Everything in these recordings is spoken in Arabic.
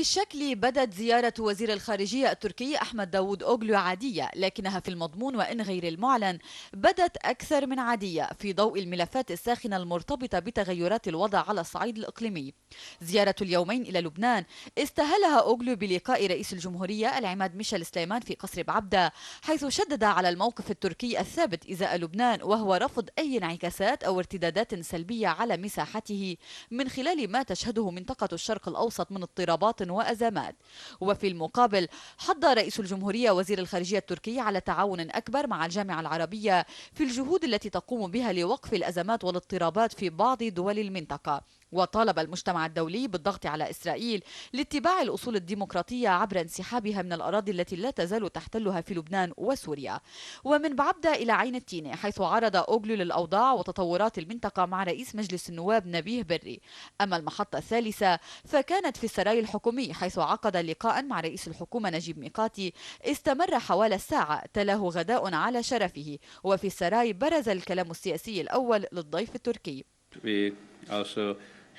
في الشكل بدت زيارة وزير الخارجية التركي أحمد داوود أوغلو عادية لكنها في المضمون وإن غير المعلن بدت أكثر من عادية في ضوء الملفات الساخنة المرتبطة بتغيرات الوضع على الصعيد الإقليمي زيارة اليومين إلى لبنان استهلها أوغلو بلقاء رئيس الجمهورية العماد ميشيل سليمان في قصر بعبدة حيث شدد على الموقف التركي الثابت إزاء لبنان وهو رفض أي انعكاسات أو ارتدادات سلبية على مساحته من خلال ما تشهده منطقة الشرق الأوسط من اضطرابات وأزمات وفي المقابل حض رئيس الجمهورية وزير الخارجية التركي على تعاون أكبر مع الجامعة العربية في الجهود التي تقوم بها لوقف الأزمات والاضطرابات في بعض دول المنطقة وطالب المجتمع الدولي بالضغط على إسرائيل لاتباع الأصول الديمقراطية عبر انسحابها من الأراضي التي لا تزال تحتلها في لبنان وسوريا ومن بعبدة إلى عين التينة حيث عرض أوغلو للأوضاع وتطورات المنطقة مع رئيس مجلس النواب نبيه بري أما المحطة الثالثة فكانت في السراي الحكومي حيث عقد لقاء مع رئيس الحكومة نجيب ميقاتي استمر حوالي الساعة تلاه غداء على شرفه وفي السراي برز الكلام السياسي الأول للضيف التركي. We also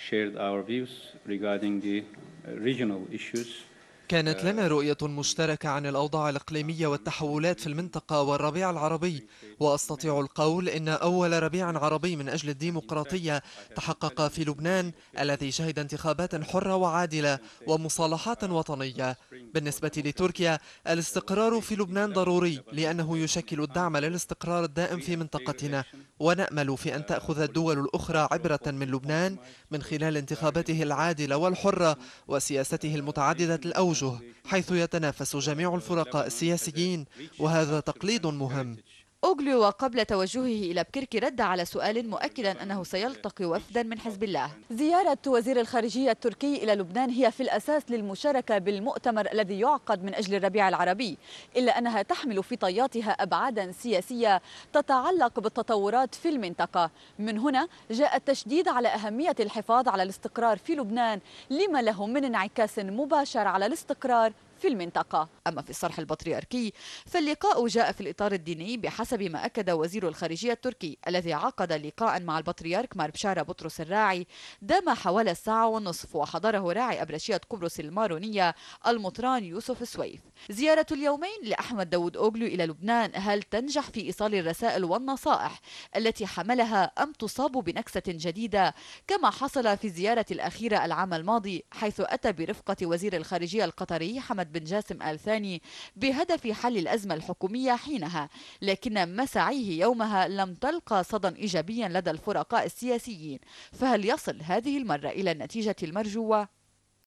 shared our views regarding the uh, regional issues كانت آه. لنا رؤية مشتركة عن الأوضاع الإقليمية والتحولات في المنطقة والربيع العربي وأستطيع القول إن أول ربيع عربي من أجل الديمقراطية تحقق في لبنان الذي شهد انتخابات حرة وعادلة ومصالحات وطنية بالنسبة لتركيا الاستقرار في لبنان ضروري لأنه يشكل الدعم للاستقرار الدائم في منطقتنا ونأمل في أن تأخذ الدول الأخرى عبرة من لبنان من خلال انتخاباته العادلة والحرة وسياسته المتعددة الأوجه نتائجه حيث يتنافس جميع الفرقاء السياسيين وهذا تقليد مهم أوغلو وقبل توجهه إلى بكركي رد على سؤال مؤكدا أنه سيلتقي وفدا من حزب الله زيارة وزير الخارجية التركي إلى لبنان هي في الأساس للمشاركة بالمؤتمر الذي يعقد من أجل الربيع العربي إلا أنها تحمل في طياتها أبعادا سياسية تتعلق بالتطورات في المنطقة من هنا جاء التشديد على أهمية الحفاظ على الاستقرار في لبنان لما له من انعكاس مباشر على الاستقرار في المنطقة أما في الصرح البطريركي فاللقاء جاء في الإطار الديني بحسب ما أكد وزير الخارجية التركي الذي عقد لقاء مع البطريرك ماربشارة بطرس الراعي دام حوالي الساعة ونصف وحضره راعي أبرشية قبرص المارونية المطران يوسف السويف زيارة اليومين لأحمد داود أوغلو إلى لبنان هل تنجح في إيصال الرسائل والنصائح التي حملها أم تصاب بنكسة جديدة كما حصل في الزيارة الأخيرة العام الماضي حيث أتى برفقة وزير الخارجية القطري حمد بن جاسم آل ثاني بهدف حل الأزمة الحكومية حينها لكن مساعيه يومها لم تلقى صدى إيجابيا لدى الفرقاء السياسيين فهل يصل هذه المرة إلى النتيجة المرجوة؟